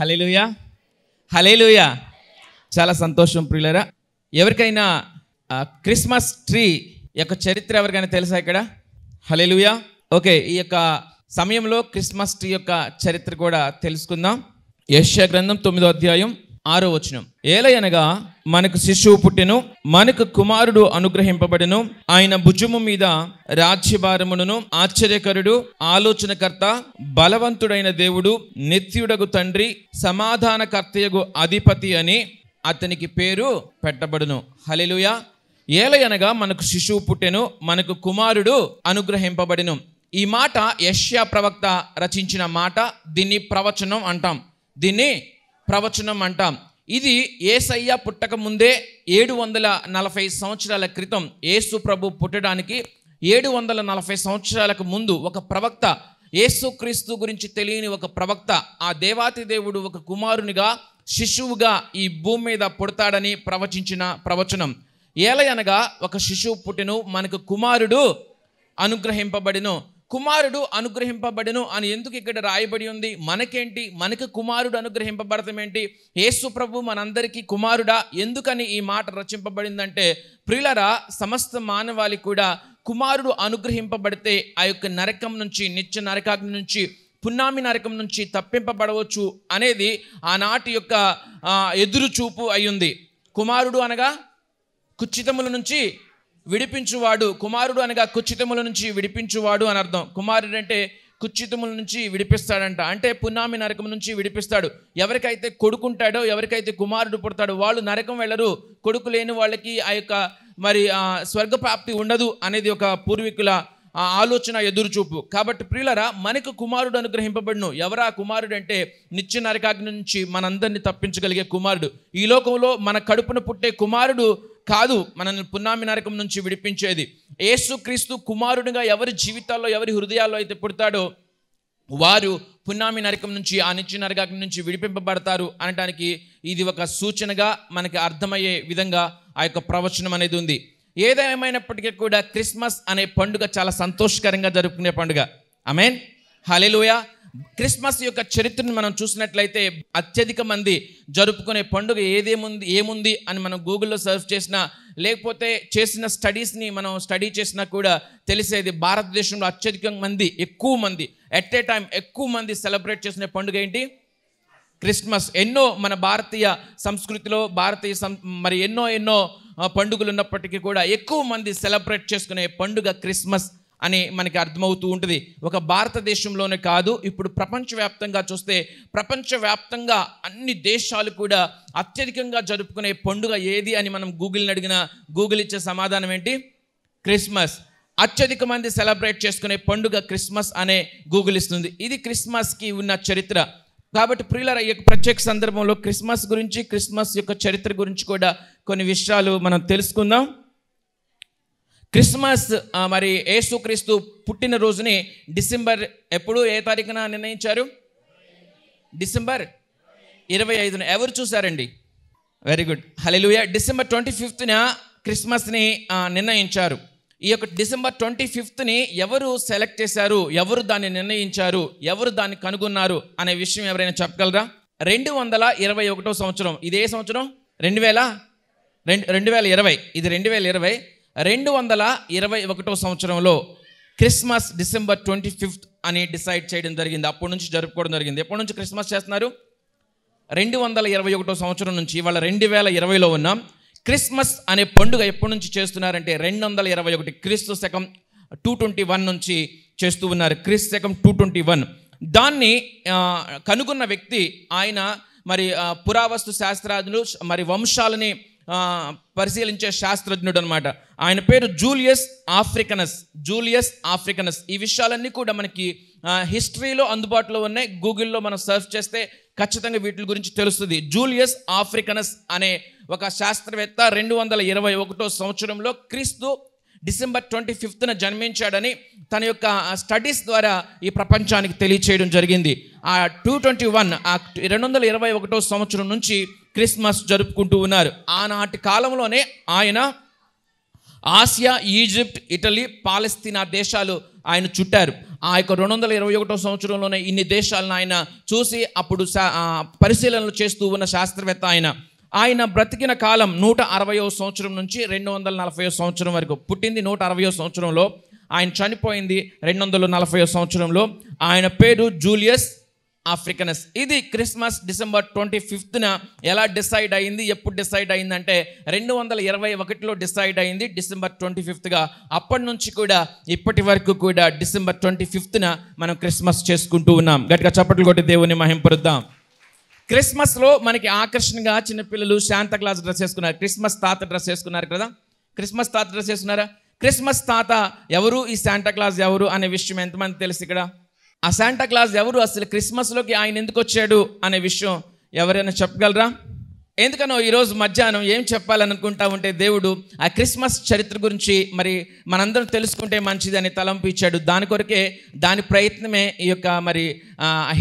hallelujah hallelujah చాలా సంతోషం ప్రియులరా ఎవరికైనా క్రిస్మస్ ట్రీ యొక్క చరిత్ర ఎవరికైనా తెలుసా ఇక్కడ హలేలుయా ఓకే ఈ యొక్క సమయంలో క్రిస్మస్ ట్రీ యొక్క చరిత్ర కూడా తెలుసుకుందాం యశ్య గ్రంథం తొమ్మిదో అధ్యాయం ఆరో వచనం ఏలయనగా మనకు శిశువు పుట్టెను మనకు కుమారుడు అనుగ్రహింపబడెను ఆయన భుజము మీద రాజ్యభారమును ఆశ్చర్యకరుడు ఆలోచనకర్త బలవంతుడైన దేవుడు నిత్యుడగు తండ్రి సమాధానకర్తయగు అధిపతి అని అతనికి పేరు పెట్టబడును హలెలుయ ఏలయనగా మనకు శిశువు పుట్టెను మనకు కుమారుడు అనుగ్రహింపబడెను ఈ మాట యష్యా ప్రవక్త రచించిన మాట దీన్ని ప్రవచనం అంటాం దీన్ని ప్రవచనం అంటాం ఇది ఏసయ్య పుట్టక ముందే ఏడు వందల నలభై సంవత్సరాల క్రితం యేసు ప్రభు పుట్టడానికి ఏడు వందల నలభై సంవత్సరాలకు ముందు ఒక ప్రవక్త ఏసుక్రీస్తు గురించి తెలియని ఒక ప్రవక్త ఆ దేవాతి దేవుడు ఒక కుమారునిగా శిశువుగా ఈ భూమి మీద పుడతాడని ప్రవచించిన ప్రవచనం ఏలయనగా ఒక శిశువు పుట్టిను మనకు కుమారుడు అనుగ్రహింపబడిను కుమారుడు అనుగ్రహింపబడెను అని ఎందుకు ఇక్కడ రాయబడి ఉంది మనకేంటి మనకి కుమారుడు అనుగ్రహింపబడతామేంటి యేసు ప్రభు మనందరికీ కుమారుడా ఎందుకని ఈ మాట రచింపబడిందంటే ప్రిలరా సమస్త మానవాళి కూడా కుమారుడు అనుగ్రహింపబడితే ఆ యొక్క నరకం నుంచి నిత్య నరకాగ్ని నుంచి పున్నామి నరకం నుంచి తప్పింపబడవచ్చు అనేది ఆనాటి యొక్క ఎదురుచూపు అయ్యుంది కుమారుడు అనగా కుచితముల నుంచి విడిపించువాడు కుమారుడు అనగా కుచితముల నుంచి విడిపించువాడు అని అర్థం కుమారుడు అంటే కుచితముల నుంచి విడిపిస్తాడంట అంటే పునామి నరకం నుంచి విడిపిస్తాడు ఎవరికైతే కొడుకుంటాడో ఎవరికైతే కుమారుడు పుడతాడో వాళ్ళు నరకం వెళ్ళరు కొడుకు లేని వాళ్ళకి ఆ యొక్క మరి స్వర్గప్రాప్తి ఉండదు అనేది ఒక పూర్వీకుల ఆలోచన ఎదురుచూపు కాబట్టి ప్రియులరా మనకు కుమారుడు అనుగ్రహింపబడును ఎవరా కుమారుడు అంటే నిత్య నరకాగ్ని నుంచి మనందరినీ తప్పించగలిగే కుమారుడు ఈ లోకంలో మన కడుపున పుట్టే కుమారుడు కాదు మనల్ని పున్నామి నరకం నుంచి విడిపించేది యేసుక్రీస్తు కుమారుడిగా ఎవరి జీవితాల్లో ఎవరి హృదయాల్లో అయితే పుడతాడో వారు పున్నామి నరకం నుంచి ఆ నిత్య నరకాగ్ని నుంచి విడిపింపబడతారు అనడానికి ఇది ఒక సూచనగా మనకి అర్థమయ్యే విధంగా ఆ యొక్క ప్రవచనం అనేది ఉంది ఏదేమైనప్పటికీ కూడా క్రిస్మస్ అనే పండుగ చాలా సంతోషకరంగా జరుపుకునే పండుగ ఐ మీన్ హలెలుయా క్రిస్మస్ యొక్క చరిత్రను మనం చూసినట్లయితే అత్యధిక మంది జరుపుకునే పండుగ ఏదేముంది ఏముంది అని మనం గూగుల్లో సర్చ్ చేసినా లేకపోతే చేసిన స్టడీస్ని మనం స్టడీ చేసినా కూడా తెలిసేది భారతదేశంలో అత్యధిక మంది ఎక్కువ మంది ఎట్ ఏ టైం ఎక్కువ మంది సెలబ్రేట్ చేసిన పండుగ ఏంటి క్రిస్మస్ ఎన్నో మన భారతీయ సంస్కృతిలో భారతీయ సం మరి ఎన్నో ఎన్నో పండుగలు ఉన్నప్పటికీ కూడా ఎక్కువ మంది సెలబ్రేట్ చేసుకునే పండుగ క్రిస్మస్ అని మనకి అర్థమవుతూ ఉంటుంది ఒక భారతదేశంలోనే కాదు ఇప్పుడు ప్రపంచవ్యాప్తంగా చూస్తే ప్రపంచవ్యాప్తంగా అన్ని దేశాలు కూడా అత్యధికంగా జరుపుకునే పండుగ ఏది అని మనం గూగుల్ని అడిగిన గూగుల్ ఇచ్చే సమాధానం ఏంటి క్రిస్మస్ అత్యధిక మంది సెలబ్రేట్ చేసుకునే పండుగ క్రిస్మస్ అనే గూగుల్ ఇస్తుంది ఇది క్రిస్మస్కి ఉన్న చరిత్ర కాబట్టి ప్రియులర యొక్క ప్రత్యేక సందర్భంలో క్రిస్మస్ గురించి క్రిస్మస్ యొక్క చరిత్ర గురించి కూడా కొన్ని విషయాలు మనం తెలుసుకుందాం క్రిస్మస్ మరి పుట్టిన పుట్టినరోజుని డిసెంబర్ ఎప్పుడు ఏ తారీఖున నిర్ణయించారు డిసెంబర్ ఇరవై ఐదున ఎవరు చూసారండి వెరీ గుడ్ హలే డిసెంబర్ ట్వంటీ ఫిఫ్త్న క్రిస్మస్ని నిర్ణయించారు ఈ యొక్క డిసెంబర్ ట్వంటీ ఫిఫ్త్ని ఎవరు సెలెక్ట్ చేశారు ఎవరు దాన్ని నిర్ణయించారు ఎవరు దాన్ని కనుగొన్నారు అనే విషయం ఎవరైనా చెప్పగలరా రెండు వందల ఇరవై ఒకటో సంవత్సరం ఇది ఏ సంవత్సరం రెండు వేల రెండు రెండు వేల ఇరవై ఇది రెండు వేల ఇరవై రెండు వందల ఇరవై ఒకటో సంవత్సరంలో క్రిస్మస్ డిసెంబర్ ట్వంటీ ఫిఫ్త్ అని డిసైడ్ చేయడం జరిగింది అప్పటి నుంచి జరుపుకోవడం జరిగింది ఎప్పటి నుంచి క్రిస్మస్ చేస్తున్నారు రెండు వందల ఇరవై ఒకటో సంవత్సరం నుంచి ఇవాళ రెండు వేల ఇరవైలో ఉన్నాం క్రిస్మస్ అనే పండుగ ఎప్పటి నుంచి చేస్తున్నారంటే రెండు వందల ఇరవై ఒకటి క్రీస్తు శకం టూ ట్వంటీ వన్ నుంచి చేస్తూ ఉన్నారు క్రీస్తు శకం టూ ట్వంటీ వన్ దాన్ని కనుగొన్న వ్యక్తి ఆయన మరి పురావస్తు శాస్త్రాదులు మరి వంశాలని పరిశీలించే శాస్త్రజ్ఞుడు అనమాట ఆయన పేరు జూలియస్ ఆఫ్రికనస్ జూలియస్ ఆఫ్రికనస్ ఈ విషయాలన్నీ కూడా మనకి హిస్టరీలో అందుబాటులో ఉన్నాయి గూగుల్లో మనం సర్చ్ చేస్తే ఖచ్చితంగా వీటి గురించి తెలుస్తుంది జూలియస్ ఆఫ్రికనస్ అనే ఒక శాస్త్రవేత్త రెండు వందల ఇరవై ఒకటో సంవత్సరంలో క్రీస్తు డిసెంబర్ ట్వంటీ ఫిఫ్త్న జన్మించాడని తన యొక్క స్టడీస్ ద్వారా ఈ ప్రపంచానికి తెలియచేయడం జరిగింది ఆ టూ ట్వంటీ వన్ ఆ రెండు వందల ఇరవై ఒకటో సంవత్సరం నుంచి క్రిస్మస్ జరుపుకుంటూ ఉన్నారు ఆనాటి కాలంలోనే ఆయన ఆసియా ఈజిప్ట్ ఇటలీ పాలస్తీనా దేశాలు ఆయన చుట్టారు ఆ యొక్క రెండు వందల ఇరవై ఒకటో సంవత్సరంలోనే ఇన్ని దేశాలను ఆయన చూసి అప్పుడు పరిశీలనలు చేస్తూ ఉన్న శాస్త్రవేత్త ఆయన ఆయన బ్రతికిన కాలం నూట అరవయో సంవత్సరం నుంచి రెండు వందల నలభైయో సంవత్సరం వరకు పుట్టింది నూట అరవయో సంవత్సరంలో ఆయన చనిపోయింది రెండు వందల నలభైయో సంవత్సరంలో ఆయన పేరు జూలియస్ ఆఫ్రికనస్ ఇది క్రిస్మస్ డిసెంబర్ ట్వంటీ ఫిఫ్త్న ఎలా డిసైడ్ అయింది ఎప్పుడు డిసైడ్ అయిందంటే రెండు వందల ఇరవై ఒకటిలో డిసైడ్ అయింది డిసెంబర్ ట్వంటీ ఫిఫ్త్గా అప్పటి నుంచి కూడా ఇప్పటి వరకు కూడా డిసెంబర్ ట్వంటీ ఫిఫ్త్న మనం క్రిస్మస్ చేసుకుంటూ ఉన్నాం గట్టిగా చప్పట్లు కొట్టి దేవుని మహింపరుద్దాం క్రిస్మస్లో మనకి ఆకర్షణగా చిన్నపిల్లలు శాంత క్లాస్ డ్రెస్ వేసుకున్నారు క్రిస్మస్ తాత డ్రెస్ వేసుకున్నారు కదా క్రిస్మస్ తాత డ్రెస్ వేసుకున్నారా క్రిస్మస్ తాత ఎవరు ఈ శాంటా క్లాస్ ఎవరు అనే విషయం ఎంతమంది తెలుసు ఇక్కడ ఆ శాంటా క్లాస్ ఎవరు అసలు క్రిస్మస్లోకి ఆయన ఎందుకు వచ్చాడు అనే విషయం ఎవరైనా చెప్పగలరా ఎందుకనో ఈరోజు మధ్యాహ్నం ఏం చెప్పాలనుకుంటా ఉంటే దేవుడు ఆ క్రిస్మస్ చరిత్ర గురించి మరి మనందరం తెలుసుకుంటే మంచిది అని తలంపు ఇచ్చాడు దాని కొరకే దాని ప్రయత్నమే ఈ యొక్క మరి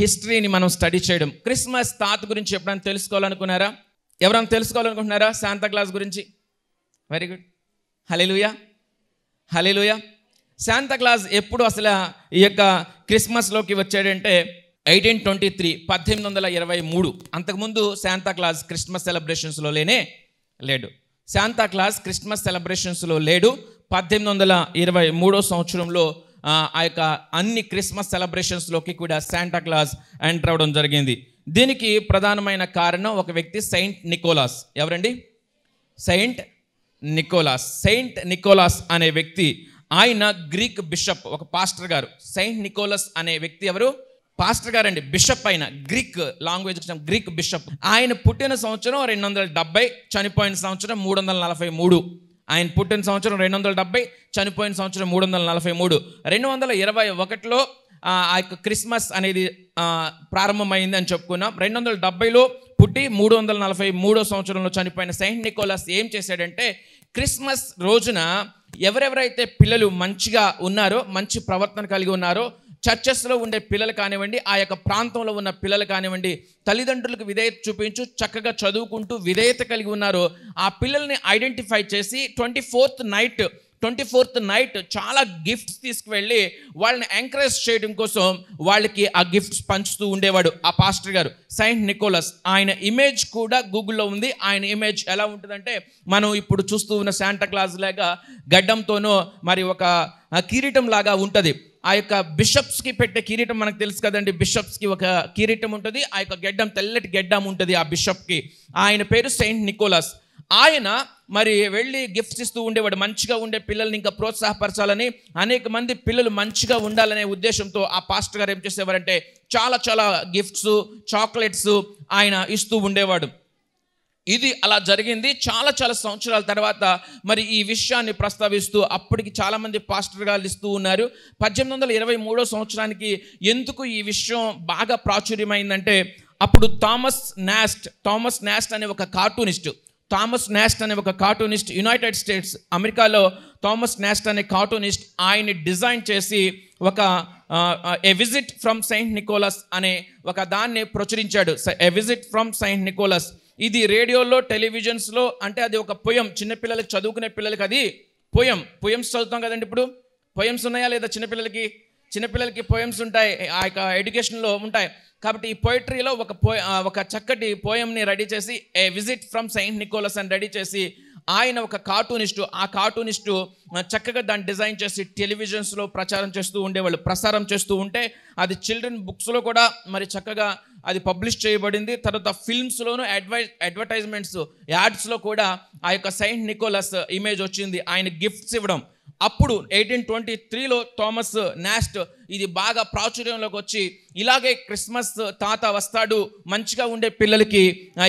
హిస్టరీని మనం స్టడీ చేయడం క్రిస్మస్ తాత గురించి ఎప్పుడైనా తెలుసుకోవాలనుకున్నారా ఎవరైనా తెలుసుకోవాలనుకుంటున్నారా శాంతా క్లాస్ గురించి వెరీ గుడ్ హలే హలేలుయా హలే శాంతా క్లాస్ ఎప్పుడు అసలు ఈ యొక్క క్రిస్మస్లోకి వచ్చాడంటే ఎయిటీన్ ట్వంటీ త్రీ పద్దెనిమిది వందల ఇరవై మూడు అంతకుముందు శాంతాక్లాస్ క్రిస్మస్ సెలబ్రేషన్స్లో లేనే లేడు శాంతాక్లాస్ క్రిస్మస్ సెలబ్రేషన్స్లో లేడు పద్దెనిమిది వందల ఇరవై మూడో సంవత్సరంలో ఆ యొక్క అన్ని క్రిస్మస్ సెలబ్రేషన్స్లోకి కూడా క్లాస్ ఎంటర్ అవ్వడం జరిగింది దీనికి ప్రధానమైన కారణం ఒక వ్యక్తి సెయింట్ నికోలాస్ ఎవరండి సెయింట్ నికోలాస్ సెయింట్ నికోలాస్ అనే వ్యక్తి ఆయన గ్రీక్ బిషప్ ఒక పాస్టర్ గారు సెయింట్ నికోలస్ అనే వ్యక్తి ఎవరు పాస్టర్ గారండి బిషప్ అయిన గ్రీక్ లాంగ్వేజ్ గ్రీక్ బిషప్ ఆయన పుట్టిన సంవత్సరం రెండు వందల డెబ్బై చనిపోయిన సంవత్సరం మూడు వందల నలభై మూడు ఆయన పుట్టిన సంవత్సరం రెండు వందల డెబ్బై చనిపోయిన సంవత్సరం మూడు వందల నలభై మూడు రెండు వందల ఇరవై ఒకటిలో ఆ యొక్క క్రిస్మస్ అనేది ప్రారంభమైంది అని చెప్పుకున్నాం రెండు వందల డెబ్బైలో పుట్టి మూడు వందల నలభై మూడో సంవత్సరంలో చనిపోయిన సెయింట్ నికోలస్ ఏం చేశాడంటే క్రిస్మస్ రోజున ఎవరెవరైతే పిల్లలు మంచిగా ఉన్నారో మంచి ప్రవర్తన కలిగి ఉన్నారో చర్చెస్లో ఉండే పిల్లలు కానివ్వండి ఆ యొక్క ప్రాంతంలో ఉన్న పిల్లలు కానివ్వండి తల్లిదండ్రులకు విధేయత చూపించు చక్కగా చదువుకుంటూ విధేయత కలిగి ఉన్నారో ఆ పిల్లల్ని ఐడెంటిఫై చేసి twenty fourth night twenty fourth night చాలా గిఫ్ట్స్ తీసుకువెళ్ళి వాళ్ళని ఎంకరేజ్ చేయడం కోసం వాళ్ళకి ఆ గిఫ్ట్స్ పంచుతూ ఉండేవాడు ఆ పాస్టర్ గారు సైంట్ నికోలస్ ఆయన ఇమేజ్ కూడా గూగుల్లో ఉంది ఆయన ఇమేజ్ ఎలా ఉంటుందంటే మనం ఇప్పుడు చూస్తూ ఉన్న శాంటా క్లాస్ లాగా గడ్డంతోనూ మరి ఒక కిరీటం లాగా ఉంటుంది ఆ యొక్క బిషప్స్కి పెట్టే కిరీటం మనకు తెలుసు కదండి బిషప్స్కి ఒక కిరీటం ఉంటుంది ఆ యొక్క గెడ్డం తెల్లటి గెడ్డం ఉంటుంది ఆ బిషప్కి ఆయన పేరు సెయింట్ నికోలస్ ఆయన మరి వెళ్ళి గిఫ్ట్స్ ఇస్తూ ఉండేవాడు మంచిగా ఉండే పిల్లల్ని ఇంకా ప్రోత్సాహపరచాలని అనేక మంది పిల్లలు మంచిగా ఉండాలనే ఉద్దేశంతో ఆ పాస్టర్ గారు ఏం చేసేవారంటే చాలా చాలా గిఫ్ట్స్ చాక్లెట్స్ ఆయన ఇస్తూ ఉండేవాడు ఇది అలా జరిగింది చాలా చాలా సంవత్సరాల తర్వాత మరి ఈ విషయాన్ని ప్రస్తావిస్తూ అప్పటికి చాలామంది పాస్టర్ గారు ఇస్తూ ఉన్నారు పద్దెనిమిది వందల ఇరవై మూడో సంవత్సరానికి ఎందుకు ఈ విషయం బాగా ప్రాచుర్యమైందంటే అప్పుడు థామస్ నాస్ట్ థామస్ నాస్ట్ అనే ఒక కార్టూనిస్టు థామస్ నాస్ట్ అనే ఒక కార్టూనిస్ట్ యునైటెడ్ స్టేట్స్ అమెరికాలో థామస్ నాస్ట్ అనే కార్టూనిస్ట్ ఆయన్ని డిజైన్ చేసి ఒక a visit from Saint Nicholas అనే ఒక దాన్ని ప్రచురించాడు a visit from Saint Nicholas ఇది రేడియోలో టెలివిజన్స్లో అంటే అది ఒక పొయం చిన్నపిల్లలకి చదువుకునే పిల్లలకి అది పొయం పొయమ్స్ చదువుతాం కదండి ఇప్పుడు పొయమ్స్ ఉన్నాయా లేదా చిన్నపిల్లలకి చిన్నపిల్లలకి పొయమ్స్ ఉంటాయి ఆ యొక్క ఎడ్యుకేషన్లో ఉంటాయి కాబట్టి ఈ పోయిట్రీలో ఒక పో ఒక చక్కటి పోయంని రెడీ చేసి a visit from Saint Nicholas అని రెడీ చేసి ఆయన ఒక కార్టూనిస్టు ఆ కార్టూనిస్టు చక్కగా దాన్ని డిజైన్ చేసి టెలివిజన్స్లో ప్రచారం చేస్తూ ఉండేవాళ్ళు ప్రసారం చేస్తూ ఉంటే అది చిల్డ్రన్ బుక్స్లో కూడా మరి చక్కగా అది పబ్లిష్ చేయబడింది తర్వాత ఫిల్మ్స్లోను అడ్వై అడ్వర్టైజ్మెంట్స్ యాడ్స్లో కూడా ఆ యొక్క సెయింట్ నికోలస్ ఇమేజ్ వచ్చింది ఆయన గిఫ్ట్స్ ఇవ్వడం అప్పుడు ఎయిటీన్ ట్వంటీ త్రీలో థామస్ నాస్ట్ ఇది బాగా ప్రాచుర్యంలోకి వచ్చి ఇలాగే క్రిస్మస్ తాత వస్తాడు మంచిగా ఉండే పిల్లలకి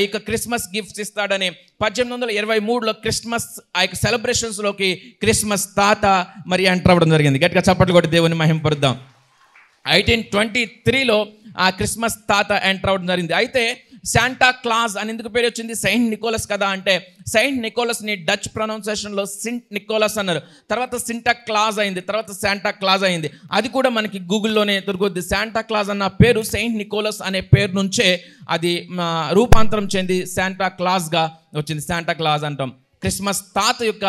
ఇక క్రిస్మస్ గిఫ్ట్స్ ఇస్తాడని పద్దెనిమిది వందల ఇరవై మూడులో క్రిస్మస్ ఆ యొక్క సెలబ్రేషన్స్లోకి క్రిస్మస్ తాత మరి ఎంటర్ అవ్వడం జరిగింది గట్టిగా చప్పట్లు కొట్టి దేవుని మహింపరుద్దాం ఎయిటీన్ ట్వంటీ త్రీలో ఆ క్రిస్మస్ తాత ఎంటర్ అవ్వడం జరిగింది అయితే శాంటా క్లాస్ అని ఎందుకు పేరు వచ్చింది సెయింట్ నికోలస్ కదా అంటే సెయింట్ నికోలస్ని డచ్ ప్రొనౌన్సేషన్లో సింట్ నికోలస్ అన్నారు తర్వాత సింటా క్లాజ్ అయింది తర్వాత శాంటా క్లాజ్ అయింది అది కూడా మనకి గూగుల్లోనే దొరుకుద్ది శాంటా క్లాజ్ అన్న పేరు సెయింట్ నికోలస్ అనే పేరు నుంచే అది రూపాంతరం చెంది శాంటా క్లాజ్గా వచ్చింది శాంటా క్లాజ్ అంటాం క్రిస్మస్ తాత యొక్క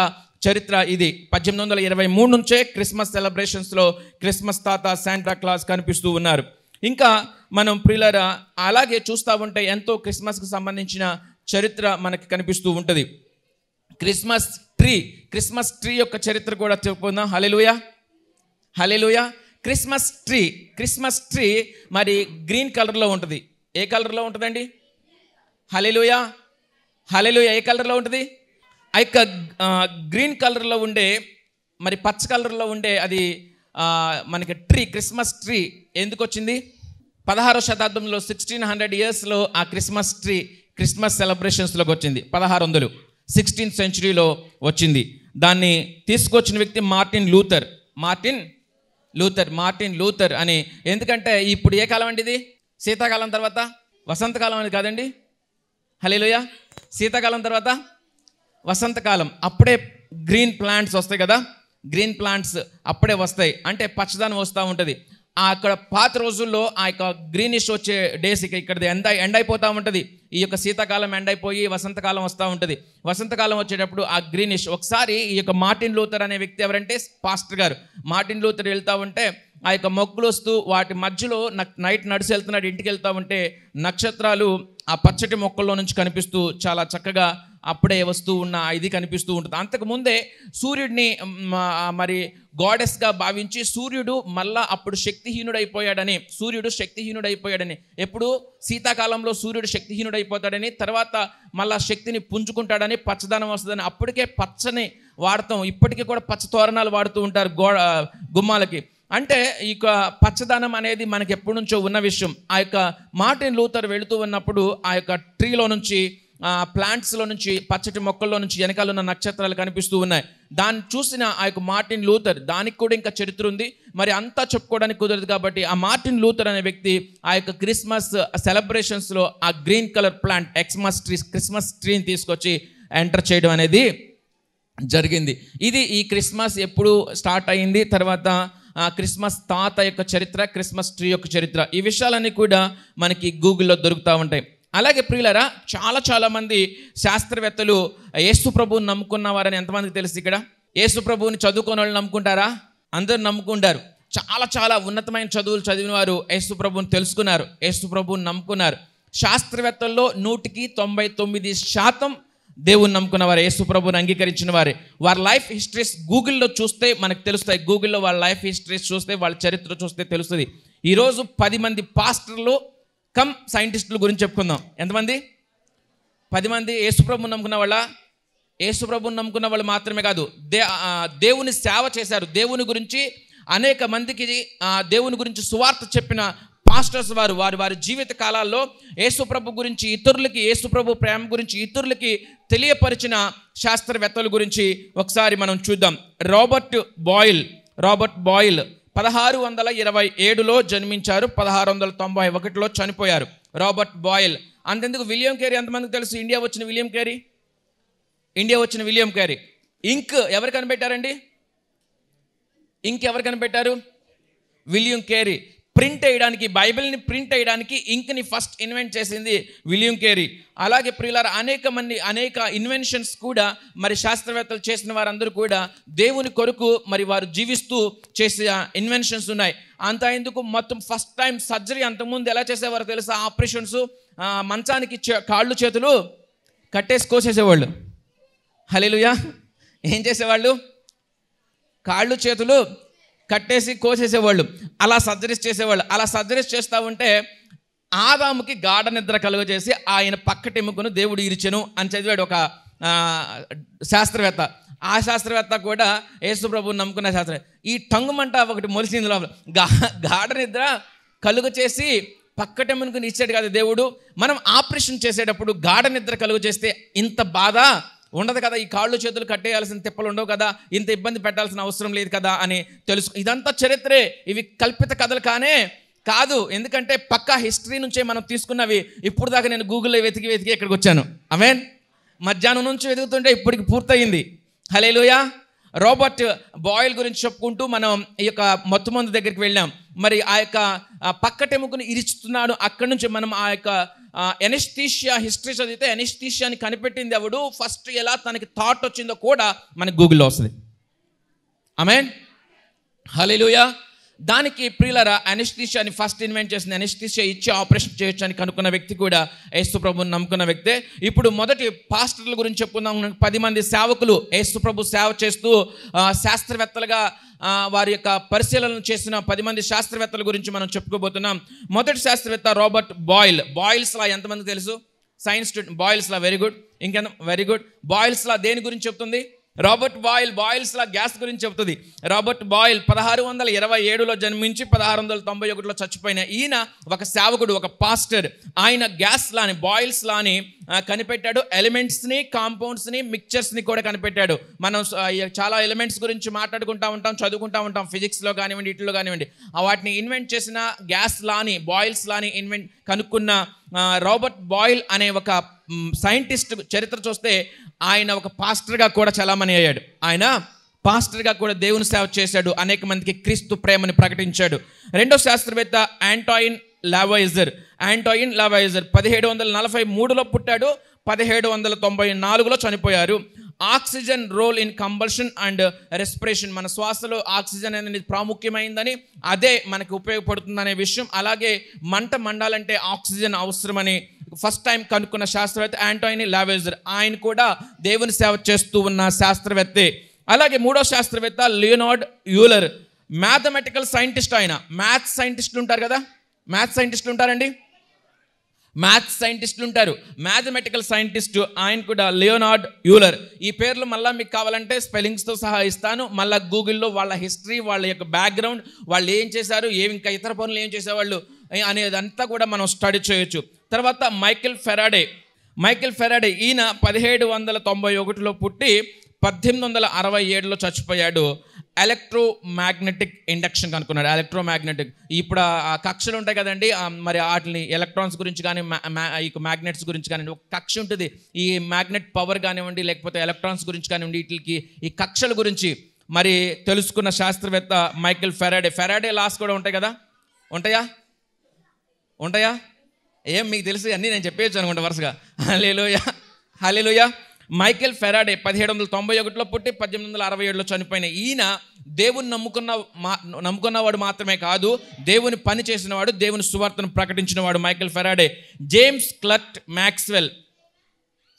చరిత్ర ఇది పద్దెనిమిది వందల ఇరవై మూడు నుంచే క్రిస్మస్ సెలబ్రేషన్స్లో క్రిస్మస్ తాత శాంటా క్లాస్ కనిపిస్తూ ఉన్నారు ఇంకా మనం ప్రియులరా అలాగే చూస్తూ ఉంటే ఎంతో క్రిస్మస్కి సంబంధించిన చరిత్ర మనకి కనిపిస్తూ ఉంటుంది క్రిస్మస్ ట్రీ క్రిస్మస్ ట్రీ యొక్క చరిత్ర కూడా చెప్పుకుందాం hallelujah hallelujah Christmas tree Christmas tree మరి గ్రీన్ కలర్లో ఉంటుంది ఏ కలర్లో ఉంటుందండి హలెలుయా హలెలుయా ఏ కలర్లో ఉంటుంది ఆ యొక్క గ్రీన్ కలర్లో ఉండే మరి పచ్చ కలర్లో ఉండే అది మనకి ట్రీ క్రిస్మస్ ట్రీ ఎందుకు వచ్చింది పదహారో శతాబ్దంలో సిక్స్టీన్ హండ్రెడ్ ఇయర్స్లో ఆ క్రిస్మస్ ట్రీ క్రిస్మస్ సెలబ్రేషన్స్లోకి వచ్చింది పదహారు వందలు సిక్స్టీన్త్ సెంచురీలో వచ్చింది దాన్ని తీసుకొచ్చిన వ్యక్తి Martin Luther Martin Luther Martin Luther అని ఎందుకంటే ఇప్పుడు ఏ కాలం అండి ఇది శీతాకాలం తర్వాత వసంతకాలం అనేది కాదండి హలేలుయ శీతాకాలం తర్వాత వసంతకాలం అప్పుడే గ్రీన్ ప్లాంట్స్ వస్తాయి కదా గ్రీన్ ప్లాంట్స్ అప్పుడే వస్తాయి అంటే పచ్చదనం వస్తూ ఉంటుంది అక్కడ పాత రోజుల్లో ఆ యొక్క గ్రీనిష్ వచ్చే ఇక ఇక్కడ ఎండ ఎండ అయిపోతూ ఉంటుంది ఈ యొక్క శీతాకాలం ఎండ అయిపోయి వసంతకాలం వస్తూ ఉంటుంది వసంతకాలం వచ్చేటప్పుడు ఆ గ్రీనిష్ ఒకసారి ఈ యొక్క మార్టిన్ లూథర్ అనే వ్యక్తి ఎవరంటే పాస్టర్ గారు మార్టిన్ లూథర్ వెళ్తూ ఉంటే ఆ యొక్క మొగ్గులు వస్తూ వాటి మధ్యలో నైట్ నడిచి వెళ్తున్నాడు ఇంటికి వెళ్తూ ఉంటే నక్షత్రాలు ఆ పచ్చటి మొక్కల్లో నుంచి కనిపిస్తూ చాలా చక్కగా అప్పుడే వస్తూ ఉన్న ఇది కనిపిస్తూ ఉంటుంది అంతకుముందే సూర్యుడిని మరి గాడెస్గా భావించి సూర్యుడు మళ్ళా అప్పుడు శక్తిహీనుడైపోయాడని సూర్యుడు శక్తిహీనుడైపోయాడని ఎప్పుడు శీతాకాలంలో సూర్యుడు శక్తిహీనుడైపోతాడని తర్వాత మళ్ళా శక్తిని పుంజుకుంటాడని పచ్చదనం వస్తుందని అప్పటికే పచ్చని వాడతాం ఇప్పటికీ కూడా పచ్చ తోరణాలు వాడుతూ ఉంటారు గో గుమ్మాలకి అంటే ఈ యొక్క పచ్చదనం అనేది మనకి ఎప్పటి నుంచో ఉన్న విషయం ఆ యొక్క మార్టిన్ లూథర్ వెళుతూ ఉన్నప్పుడు ఆ యొక్క ట్రీలో నుంచి ప్లాంట్స్లో నుంచి పచ్చటి మొక్కల్లో నుంచి వెనకాల ఉన్న నక్షత్రాలు కనిపిస్తూ ఉన్నాయి దాన్ని చూసిన ఆ యొక్క మార్టిన్ లూథర్ దానికి కూడా ఇంకా చరిత్ర ఉంది మరి అంతా చెప్పుకోవడానికి కుదరదు కాబట్టి ఆ మార్టిన్ లూథర్ అనే వ్యక్తి ఆ యొక్క క్రిస్మస్ సెలబ్రేషన్స్లో ఆ green colour plant Xmas tree Christmas ట్రీని తీసుకొచ్చి ఎంటర్ చేయడం అనేది జరిగింది ఇది ఈ క్రిస్మస్ ఎప్పుడు స్టార్ట్ అయింది తర్వాత క్రిస్మస్ తాత యొక్క చరిత్ర క్రిస్మస్ ట్రీ యొక్క చరిత్ర ఈ విషయాలన్నీ కూడా మనకి గూగుల్లో దొరుకుతూ ఉంటాయి అలాగే ప్రియులరా చాలా చాలామంది శాస్త్రవేత్తలు యేసు ప్రభువుని నమ్ముకున్న వారని ఎంతమందికి తెలుసు ఇక్కడ యేసు ప్రభువుని చదువుకున్న వాళ్ళు నమ్ముకుంటారా అందరు నమ్ముకుంటారు చాలా చాలా ఉన్నతమైన చదువులు చదివిన వారు యేసు ప్రభువుని తెలుసుకున్నారు యేసు ప్రభువుని నమ్ముకున్నారు శాస్త్రవేత్తల్లో నూటికి తొంభై తొమ్మిది శాతం దేవుని వారు యేసు ప్రభుని అంగీకరించిన వారే వారి లైఫ్ హిస్టరీస్ గూగుల్లో చూస్తే మనకు తెలుస్తాయి గూగుల్లో వాళ్ళ లైఫ్ హిస్టరీస్ చూస్తే వాళ్ళ చరిత్ర చూస్తే తెలుస్తుంది ఈరోజు పది మంది పాస్టర్లు కమ్ సైంటిస్టుల గురించి చెప్పుకుందాం ఎంతమంది పది మంది యేసుప్రభు నమ్ముకున్న వాళ్ళ యేసుప్రభుని నమ్ముకున్న వాళ్ళు మాత్రమే కాదు దే దేవుని సేవ చేశారు దేవుని గురించి అనేక మందికి దేవుని గురించి సువార్త చెప్పిన పాస్టర్స్ వారు వారి వారి జీవిత కాలాల్లో యేసుప్రభు గురించి ఇతరులకి యేసుప్రభు ప్రేమ గురించి ఇతరులకి తెలియపరిచిన శాస్త్రవేత్తల గురించి ఒకసారి మనం చూద్దాం రాబర్ట్ బాయిల్ రాబర్ట్ బాయిల్ పదహారు వందల ఇరవై ఏడులో జన్మించారు పదహారు వందల తొంభై ఒకటిలో చనిపోయారు రాబర్ట్ బాయిల్ అంతెందుకు విలియం కేరీ ఎంతమందికి తెలుసు ఇండియా వచ్చిన విలియం కేరీ ఇండియా వచ్చిన విలియం కేరీ ఇంక్ ఎవరు కనిపెట్టారండి ఇంక్ ఎవరు కనిపెట్టారు విలియం కేరీ ప్రింట్ వేయడానికి బైబిల్ని ప్రింట్ వేయడానికి ఇంక్ని ఫస్ట్ ఇన్వెంట్ చేసింది విలియం కేరీ అలాగే ప్రియులారా అనేక మంది అనేక ఇన్వెన్షన్స్ కూడా మరి శాస్త్రవేత్తలు చేసిన వారందరూ కూడా దేవుని కొరకు మరి వారు జీవిస్తూ చేసే ఇన్వెన్షన్స్ ఉన్నాయి అంత ఎందుకు మొత్తం ఫస్ట్ టైం సర్జరీ అంతకుముందు ఎలా చేసేవారు తెలుసా ఆపరేషన్స్ మంచానికి కాళ్ళు చేతులు కట్టేసి కోసేసేవాళ్ళు హలేలుయా ఏం చేసేవాళ్ళు కాళ్ళు చేతులు కట్టేసి కోసేసేవాళ్ళు అలా సర్జరీస్ చేసేవాళ్ళు అలా సర్జరీస్ చేస్తూ ఉంటే ఆదాముకి గాఢ నిద్ర కలుగజేసి ఆయన పక్కటెముకును దేవుడు ఇరిచెను అని చదివాడు ఒక శాస్త్రవేత్త ఆ శాస్త్రవేత్త కూడా యేసుప్రభువు నమ్ముకున్న శాస్త్రవేత్త ఈ మంట ఒకటి మొలిసింది లోపల గా గాఢ నిద్ర కలుగు చేసి పక్కటెముకను ఇచ్చాడు కదా దేవుడు మనం ఆపరేషన్ చేసేటప్పుడు గాఢ నిద్ర కలుగు చేస్తే ఇంత బాధ ఉండదు కదా ఈ కాళ్ళు చేతులు కట్టేయాల్సిన తిప్పలు ఉండవు కదా ఇంత ఇబ్బంది పెట్టాల్సిన అవసరం లేదు కదా అని తెలుసు ఇదంతా చరిత్రే ఇవి కల్పిత కథలు కానే కాదు ఎందుకంటే పక్కా హిస్టరీ నుంచే మనం తీసుకున్నవి ఇప్పుడు దాకా నేను గూగుల్లో వెతికి వెతికి ఇక్కడికి వచ్చాను అవేన్ మధ్యాహ్నం నుంచి వెతుకుతుంటే ఇప్పటికి పూర్తయింది హలేలుయా రోబర్ట్ బాయిల్ గురించి చెప్పుకుంటూ మనం ఈ యొక్క మత్తుమందు దగ్గరికి వెళ్ళాం మరి ఆ యొక్క పక్కటెముకను ఇరుచుతున్నాడు అక్కడి నుంచి మనం ఆ యొక్క ఎనిస్థీషియా హిస్టరీ చదివితే ఎనిస్థీషియాని కనిపెట్టింది ఎవడు ఫస్ట్ ఎలా తనకి థాట్ వచ్చిందో కూడా మనకి గూగుల్లో వస్తుంది ఆమెన్ హలీలుయా దానికి ప్రియులరా అనిస్థీషియాని ఫస్ట్ ఇన్వెంట్ చేసిన అనిస్థీషియా ఇచ్చి ఆపరేషన్ చేయొచ్చు అని కనుక్కున్న వ్యక్తి కూడా యేసుప్రభుని నమ్ముకున్న వ్యక్తే ఇప్పుడు మొదటి పాస్టర్ల గురించి చెప్పుకుందాం పది మంది సేవకులు యేసుప్రభు సేవ చేస్తూ శాస్త్రవేత్తలుగా వారి యొక్క పరిశీలన చేసిన పది మంది శాస్త్రవేత్తల గురించి మనం చెప్పుకోబోతున్నాం మొదటి శాస్త్రవేత్త రాబర్ట్ బాయిల్ బాయిల్స్లా ఎంతమంది తెలుసు science student Boyle's law very good ఇంకెంత వెరీ గుడ్ బాయిల్స్లా దేని గురించి చెప్తుంది రాబర్ట్ బాయిల్ లా గ్యాస్ గురించి చెబుతుంది రాబర్ట్ బాయిల్ పదహారు వందల ఇరవై ఏడులో జన్మించి పదహారు వందల తొంభై ఒకటిలో చచ్చిపోయిన ఈయన ఒక సేవకుడు ఒక పాస్టర్ ఆయన గ్యాస్ లాని బాయిల్స్ లాని కనిపెట్టాడు ఎలిమెంట్స్ని కాంపౌండ్స్ని మిక్చర్స్ని కూడా కనిపెట్టాడు మనం చాలా ఎలిమెంట్స్ గురించి మాట్లాడుకుంటూ ఉంటాం చదువుకుంటూ ఉంటాం ఫిజిక్స్లో కానివ్వండి ఇట్లో కానివ్వండి వాటిని ఇన్వెంట్ చేసిన గ్యాస్ లాని బాయిల్స్ లాని ఇన్వెంట్ కనుక్కున్న రాబర్ట్ బాయిల్ అనే ఒక సైంటిస్ట్ చరిత్ర చూస్తే ఆయన ఒక పాస్టర్గా కూడా చలామణి అయ్యాడు ఆయన పాస్టర్గా కూడా దేవుని సేవ చేశాడు అనేక మందికి క్రీస్తు ప్రేమని ప్రకటించాడు రెండో శాస్త్రవేత్త యాంటాయిన్ లావైజర్ యాంటాయిన్ లావైజర్ పదిహేడు వందల నలభై మూడులో పుట్టాడు పదిహేడు వందల తొంభై నాలుగులో చనిపోయారు oxygen role in combustion and respiration మన శ్వాసలో ఆక్సిజన్ అనేది ప్రాముఖ్యమైందని అదే మనకు ఉపయోగపడుతుందనే విషయం అలాగే మంట మండాలంటే ఆక్సిజన్ అవసరమని ఫస్ట్ టైం కనుక్కున్న శాస్త్రవేత్త ఆంటోని లావేజర్ ఆయన కూడా దేవుని సేవ చేస్తూ ఉన్న శాస్త్రవేత్తే అలాగే మూడో శాస్త్రవేత్త లియోనార్డ్ యూలర్ మ్యాథమెటికల్ సైంటిస్ట్ ఆయన మ్యాథ్స్ సైంటిస్టులు ఉంటారు కదా మ్యాథ్స్ సైంటిస్టులు ఉంటారండి మ్యాథ్స్ సైంటిస్టులు ఉంటారు మ్యాథమెటికల్ సైంటిస్టు ఆయన కూడా లియోనార్డ్ యూలర్ ఈ పేర్లు మళ్ళీ మీకు కావాలంటే స్పెల్లింగ్స్తో సహా ఇస్తాను మళ్ళీ గూగుల్లో వాళ్ళ హిస్టరీ వాళ్ళ యొక్క బ్యాక్గ్రౌండ్ వాళ్ళు ఏం చేశారు ఏమి ఇంకా ఇతర పనులు ఏం చేసేవాళ్ళు అనేదంతా కూడా మనం స్టడీ చేయొచ్చు తర్వాత మైకిల్ ఫెరాడే మైకిల్ ఫెరాడే ఈయన పదిహేడు వందల తొంభై ఒకటిలో పుట్టి పద్దెనిమిది వందల అరవై ఏడులో చచ్చిపోయాడు ఎలక్ట్రో మ్యాగ్నెటిక్ ఇండక్షన్ కనుక్కున్నాడు ఎలక్ట్రో మ్యాగ్నెటిక్ ఇప్పుడు ఆ కక్షలు ఉంటాయి కదండి మరి వాటిని ఎలక్ట్రాన్స్ గురించి కానీ ఈ మ్యాగ్నెట్స్ గురించి కానివ్వండి ఒక కక్ష ఉంటుంది ఈ మ్యాగ్నెట్ పవర్ కానివ్వండి లేకపోతే ఎలక్ట్రాన్స్ గురించి కానివ్వండి వీటికి ఈ కక్షల గురించి మరి తెలుసుకున్న శాస్త్రవేత్త మైకిల్ ఫెరాడే ఫెరాడే లాస్ కూడా ఉంటాయి కదా ఉంటాయా ఉంటాయా ఏం మీకు తెలుసు అన్నీ నేను చెప్పేయచ్చు అనుకుంటా వరుసగా హలేలోయ హలేలోయ మైకేల్ ఫెరాడే పదిహేడు వందల తొంభై ఒకటిలో పుట్టి పద్దెనిమిది వందల అరవై ఏడులో చనిపోయిన ఈయన దేవుని నమ్ముకున్న మా నమ్ముకున్నవాడు మాత్రమే కాదు దేవుని పని చేసినవాడు దేవుని సువార్తను ప్రకటించినవాడు Michael Faraday James Clerk Maxwell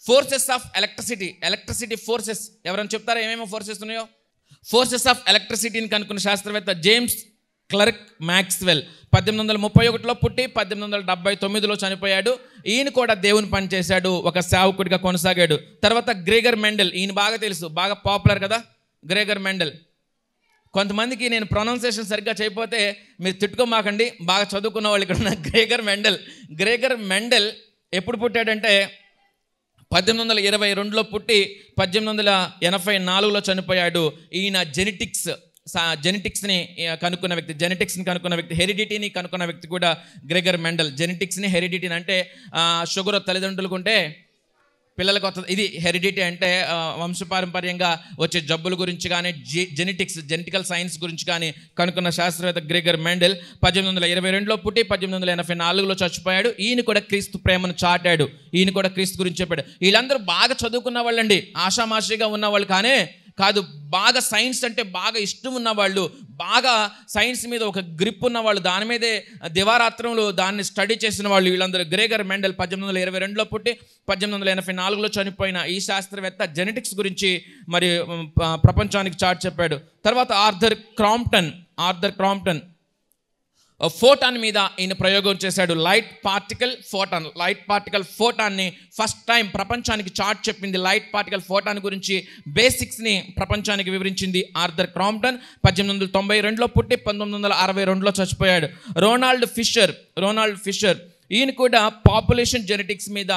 forces of electricity electricity forces ఎవరైనా చెప్తారా ఏమేమో ఫోర్సెస్ ఉన్నాయో ఫోర్సెస్ ఆఫ్ ఎలక్ట్రిసిటీని కనుక్కున్న శాస్త్రవేత్త జేమ్స్ క్లర్క్ మ్యాక్స్వెల్ పద్దెనిమిది వందల ముప్పై ఒకటిలో పుట్టి పద్దెనిమిది వందల డెబ్బై తొమ్మిదిలో చనిపోయాడు ఈయన కూడా దేవుని పనిచేశాడు ఒక సేవకుడిగా కొనసాగాడు తర్వాత గ్రేగర్ మెండల్ ఈయన బాగా తెలుసు బాగా పాపులర్ కదా గ్రేగర్ మెండల్ కొంతమందికి నేను ప్రొనౌన్సియేషన్ సరిగ్గా చేయకపోతే మీరు తిట్టుకోమాకండి బాగా చదువుకున్న వాళ్ళు ఇక్కడ ఉన్న గ్రేగర్ మెండల్ గ్రేగర్ మెండల్ ఎప్పుడు పుట్టాడంటే పద్దెనిమిది వందల ఇరవై రెండులో పుట్టి పద్దెనిమిది వందల ఎనభై నాలుగులో చనిపోయాడు ఈయన జెనెటిక్స్ జెనెటిక్స్ని కనుక్కున్న వ్యక్తి జెనెటిక్స్ని కనుక్కున్న వ్యక్తి హెరిడిటీని కనుక్కున్న వ్యక్తి కూడా గ్రెగర్ మెండల్ జెనెటిక్స్ని హెరిడిటీని అంటే షుగర్ తల్లిదండ్రులకు ఉంటే పిల్లలకు వస్తుంది ఇది హెరిడిటీ అంటే వంశపారంపర్యంగా వచ్చే జబ్బుల గురించి కానీ జె జెనెటిక్స్ జెనెటికల్ సైన్స్ గురించి కానీ కనుక్కున్న శాస్త్రవేత్త గ్రిగర్ మెండెల్ పద్దెనిమిది వందల ఇరవై రెండులో పుట్టి పద్దెనిమిది వందల ఎనభై నాలుగులో చచ్చిపోయాడు ఈయన కూడా క్రీస్తు ప్రేమను చాటాడు ఈయన కూడా క్రీస్తు గురించి చెప్పాడు వీళ్ళందరూ బాగా చదువుకున్న వాళ్ళండి ఆషామాషిగా ఉన్న వాళ్ళు కానీ కాదు బాగా సైన్స్ అంటే బాగా ఇష్టం ఉన్నవాళ్ళు బాగా సైన్స్ మీద ఒక గ్రిప్ ఉన్నవాళ్ళు దాని మీదే దివారాత్రంలో దాన్ని స్టడీ చేసిన వాళ్ళు వీళ్ళందరూ గ్రేగర్ మెండల్ పద్దెనిమిది వందల ఇరవై రెండులో పుట్టి పద్దెనిమిది వందల ఎనభై నాలుగులో చనిపోయిన ఈ శాస్త్రవేత్త జెనెటిక్స్ గురించి మరి ప్రపంచానికి చాటు చెప్పాడు తర్వాత Arthur Compton Arthur Compton photon మీద ఈయన ప్రయోగం చేశాడు light particle photon light particle ఫోటాన్ని ఫస్ట్ టైం ప్రపంచానికి చాట్ చెప్పింది లైట్ పార్టికల్ ఫోటాన్ గురించి బేసిక్స్ని ప్రపంచానికి వివరించింది ఆర్థర్ క్రాంప్టన్ పద్దెనిమిది వందల తొంభై రెండులో పుట్టి పంతొమ్మిది వందల అరవై రెండులో చచ్చిపోయాడు రోనాల్డ్ ఫిషర్ రోనాల్డ్ ఫిషర్ ఈయన కూడా పాపులేషన్ జెనెటిక్స్ మీద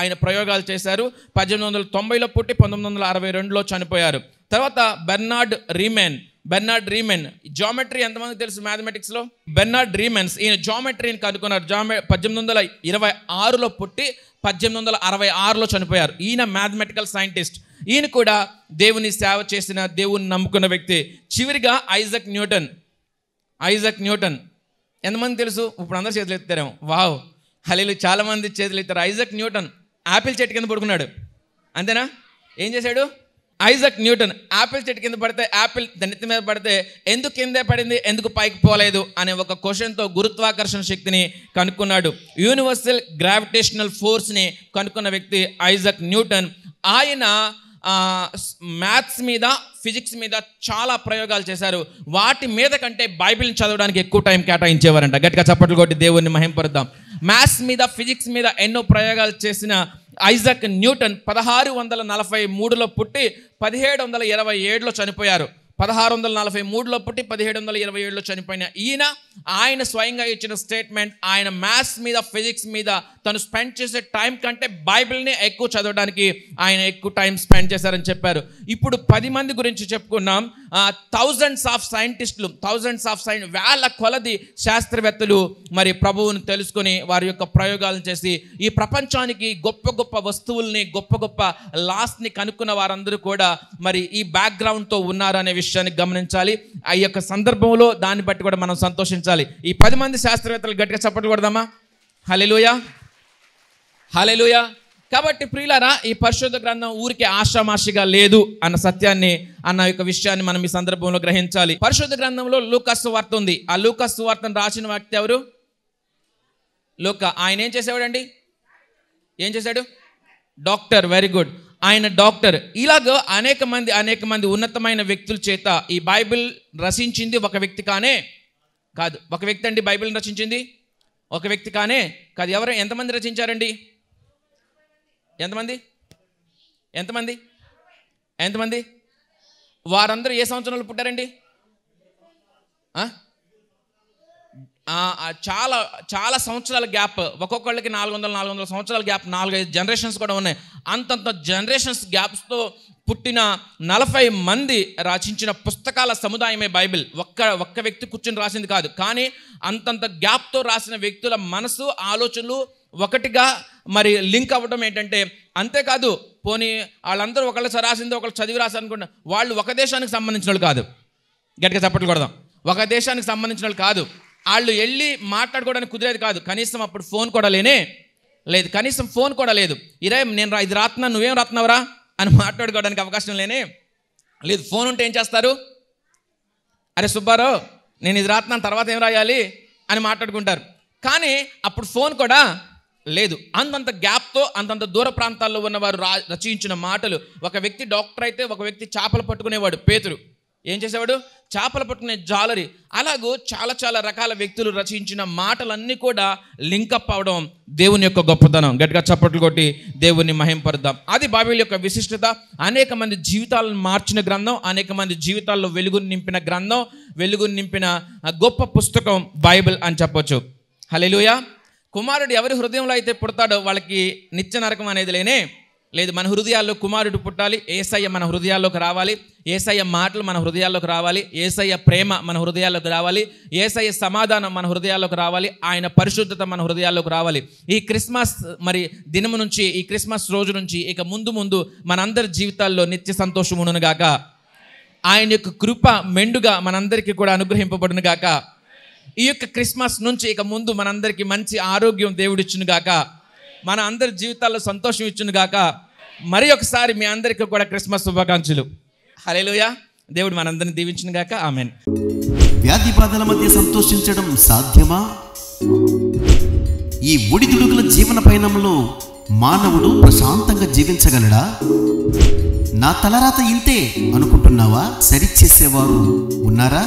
ఆయన ప్రయోగాలు చేశారు పద్దెనిమిది వందల తొంభైలో పుట్టి పంతొమ్మిది వందల అరవై రెండులో చనిపోయారు తర్వాత Bernhard Riemann Bernhard Riemann geometry ఎంతమంది తెలుసు మ్యాథమెటిక్స్లో బెర్నార్డ్ రీమెన్స్ ఈయన జామెట్రీని కనుక్కున్నారు జామె పద్దెనిమిది వందల ఇరవై ఆరులో పుట్టి పద్దెనిమిది వందల అరవై ఆరులో చనిపోయారు ఈయన మ్యాథమెటికల్ సైంటిస్ట్ ఈయన కూడా దేవుని సేవ చేసిన దేవుని నమ్ముకున్న వ్యక్తి చివరిగా ఐజక్ న్యూటన్ ఐజక్ న్యూటన్ ఎంతమంది తెలుసు ఇప్పుడు అందరు చేతులు ఎత్తారేమో వావ్ హలీలు చాలామంది చేతులు ఎత్తారు ఐజక్ న్యూటన్ ఆపిల్ చెట్టు కింద పడుకున్నాడు అంతేనా ఏం చేశాడు ఐజక్ న్యూటన్ ఆపిల్ చెట్టు కింద పడితే యాపిల్ దండిత మీద పడితే ఎందుకు కిందే పడింది ఎందుకు పైకి పోలేదు అనే ఒక క్వశ్చన్తో గురుత్వాకర్షణ శక్తిని కనుక్కున్నాడు యూనివర్సల్ గ్రావిటేషనల్ ఫోర్స్ని కనుక్కున్న వ్యక్తి ఐజక్ న్యూటన్ ఆయన మ్యాథ్స్ మీద ఫిజిక్స్ మీద చాలా ప్రయోగాలు చేశారు వాటి మీద కంటే బైబిల్ని చదవడానికి ఎక్కువ టైం కేటాయించేవారంట గట్టిగా చప్పట్లు కొట్టి దేవుణ్ణి మహింపరుద్దాం మ్యాథ్స్ మీద ఫిజిక్స్ మీద ఎన్నో ప్రయోగాలు చేసిన ఐజాక్ న్యూటన్ పదహారు వందల నలభై మూడులో పుట్టి పదిహేడు వందల ఇరవై ఏడులో చనిపోయారు పదహారు వందల నలభై మూడులో పుట్టి పదిహేడు వందల ఇరవై ఏడులో చనిపోయిన ఈయన ఆయన స్వయంగా ఇచ్చిన స్టేట్మెంట్ ఆయన మ్యాథ్స్ మీద ఫిజిక్స్ మీద తను స్పెండ్ చేసే టైం కంటే బైబిల్ని ఎక్కువ చదవడానికి ఆయన ఎక్కువ టైం స్పెండ్ చేశారని చెప్పారు ఇప్పుడు పది మంది గురించి చెప్పుకున్నాం థౌజండ్స్ ఆఫ్ సైంటిస్టులు థౌజండ్స్ ఆఫ్ సైన్ వేల కొలది శాస్త్రవేత్తలు మరి ప్రభువును తెలుసుకొని వారి యొక్క ప్రయోగాలను చేసి ఈ ప్రపంచానికి గొప్ప గొప్ప వస్తువుల్ని గొప్ప గొప్ప లాస్ని కనుక్కున్న వారందరూ కూడా మరి ఈ బ్యాక్గ్రౌండ్తో ఉన్నారనే విషయం విషయాన్ని గమనించాలి ఆ యొక్క సందర్భంలో దాన్ని బట్టి కూడా మనం సంతోషించాలి ఈ పది మంది శాస్త్రవేత్తలు గట్టిగా చప్పట్లు కొడదామా హలెలుయా హలెలుయా కాబట్టి ప్రియులారా ఈ పరిశుద్ధ గ్రంథం ఊరికే ఆశామాషిగా లేదు అన్న సత్యాన్ని అన్న యొక్క విషయాన్ని మనం ఈ సందర్భంలో గ్రహించాలి పరిశుద్ధ గ్రంథంలో లూకస్సు వార్త ఉంది ఆ లూకస్సు వార్తను రాసిన వ్యక్తి ఎవరు లూక ఆయన ఏం చేసేవాడండి ఏం చేశాడు డాక్టర్ వెరీ గుడ్ ఆయన డాక్టర్ ఇలాగ అనేక మంది అనేక మంది ఉన్నతమైన వ్యక్తుల చేత ఈ బైబిల్ రచించింది ఒక వ్యక్తి కానే కాదు ఒక వ్యక్తి అండి బైబిల్ రచించింది ఒక వ్యక్తి కానే కాదు ఎవరు ఎంతమంది రచించారండి ఎంతమంది ఎంతమంది ఎంతమంది వారందరూ ఏ సంవత్సరంలో పుట్టారండి చాలా చాలా సంవత్సరాల గ్యాప్ ఒక్కొక్కళ్ళకి నాలుగు వందల నాలుగు వందల సంవత్సరాల గ్యాప్ నాలుగైదు జనరేషన్స్ కూడా ఉన్నాయి అంతంత జనరేషన్స్ గ్యాప్స్తో పుట్టిన నలభై మంది రచించిన పుస్తకాల సముదాయమే బైబిల్ ఒక్క ఒక్క వ్యక్తి కూర్చొని రాసింది కాదు కానీ అంతంత గ్యాప్తో రాసిన వ్యక్తుల మనసు ఆలోచనలు ఒకటిగా మరి లింక్ అవ్వడం ఏంటంటే అంతేకాదు పోనీ వాళ్ళందరూ ఒకళ్ళు రాసింది ఒకళ్ళు చదివి రాశారు వాళ్ళు ఒక దేశానికి సంబంధించిన వాళ్ళు కాదు గట్టిగా చప్పట్లు కొడదాం ఒక దేశానికి సంబంధించిన వాళ్ళు కాదు వాళ్ళు వెళ్ళి మాట్లాడుకోవడానికి కుదిరేది కాదు కనీసం అప్పుడు ఫోన్ కూడా లేనే లేదు కనీసం ఫోన్ కూడా లేదు ఇరే నేను ఇది రాత్నా నువ్వేం రాత్నావరా అని మాట్లాడుకోవడానికి అవకాశం లేనే లేదు ఫోన్ ఉంటే ఏం చేస్తారు అరే సుబ్బారావు నేను ఇది రాత్నాను తర్వాత ఏం రాయాలి అని మాట్లాడుకుంటారు కానీ అప్పుడు ఫోన్ కూడా లేదు అంతంత గ్యాప్తో అంతంత దూర ప్రాంతాల్లో ఉన్నవారు రా రచయించిన మాటలు ఒక వ్యక్తి డాక్టర్ అయితే ఒక వ్యక్తి చేపలు పట్టుకునేవాడు పేతురు ఏం చేసేవాడు చేపలు పట్టుకునే జాలరి అలాగూ చాలా చాలా రకాల వ్యక్తులు రచించిన మాటలన్నీ కూడా లింకప్ అవడం దేవుని యొక్క గొప్పతనం గట్టిగా చప్పట్లు కొట్టి దేవుని మహింపరుద్దాం అది బైబిల్ యొక్క విశిష్టత అనేక మంది జీవితాలను మార్చిన గ్రంథం అనేక మంది జీవితాల్లో వెలుగును నింపిన గ్రంథం వెలుగును నింపిన గొప్ప పుస్తకం బైబిల్ అని చెప్పొచ్చు హలెలుయా కుమారుడు ఎవరి హృదయంలో అయితే పుడతాడో వాళ్ళకి నిత్య నరకం అనేది లేనే లేదు మన హృదయాల్లో కుమారుడు పుట్టాలి ఏసయ్య మన హృదయాల్లోకి రావాలి ఏసయ్య మాటలు మన హృదయాల్లోకి రావాలి ఏసయ్య ప్రేమ మన హృదయాల్లోకి రావాలి ఏసయ్య సమాధానం మన హృదయాల్లోకి రావాలి ఆయన పరిశుద్ధత మన హృదయాల్లోకి రావాలి ఈ క్రిస్మస్ మరి దినము నుంచి ఈ క్రిస్మస్ రోజు నుంచి ఇక ముందు ముందు మనందరి జీవితాల్లో నిత్య సంతోషం గాక ఆయన యొక్క కృప మెండుగా మనందరికీ కూడా అనుగ్రహింపబడును గాక ఈ యొక్క క్రిస్మస్ నుంచి ఇక ముందు మనందరికీ మంచి ఆరోగ్యం దేవుడిచ్చును గాక మన అందరి జీవితాల్లో సంతోషం ఇచ్చును గాక మరి ఒకసారి మీ అందరికీ కూడా క్రిస్మస్ శుభాకాంక్షలు హలేలుయా దేవుడు మనందరిని దీవించిన గాక ఆమెన్ వ్యాధి బాధల మధ్య సంతోషించడం సాధ్యమా ఈ ఒడిదుడుకుల జీవన పయనంలో మానవుడు ప్రశాంతంగా జీవించగలడా నా తలరాత ఇంతే అనుకుంటున్నావా సరిచేసేవారు ఉన్నారా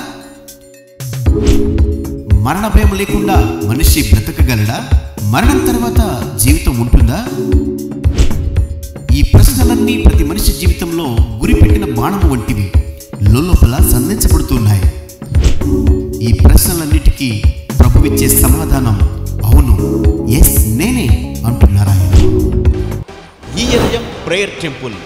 మరణ భయం లేకుండా మనిషి బ్రతకగలడా మరణం తర్వాత జీవితం ఉంటుందా ఈ ప్రశ్నలన్నీ ప్రతి మనిషి జీవితంలో గురిపెట్టిన బాణము వంటివి లోపల సంధించబడుతున్నాయి ఈ ప్రశ్నలన్నిటికీ ప్రభువిచ్చే సమాధానం అవును ఎస్ నేనే అంటున్నారా ఈ prayer temple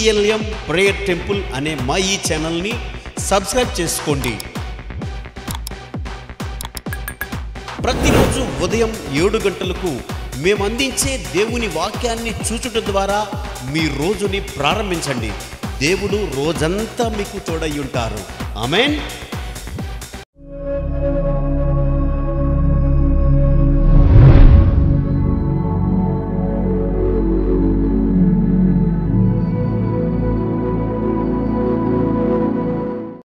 CLM prayer temple అనే మా ఈ ఛానల్ని సబ్స్క్రైబ్ చేసుకోండి ప్రతిరోజు ఉదయం ఏడు గంటలకు మేము అందించే దేవుని వాక్యాన్ని చూచుట ద్వారా మీ రోజుని ప్రారంభించండి దేవుడు రోజంతా మీకు తోడై ఉంటారు ఆమెన్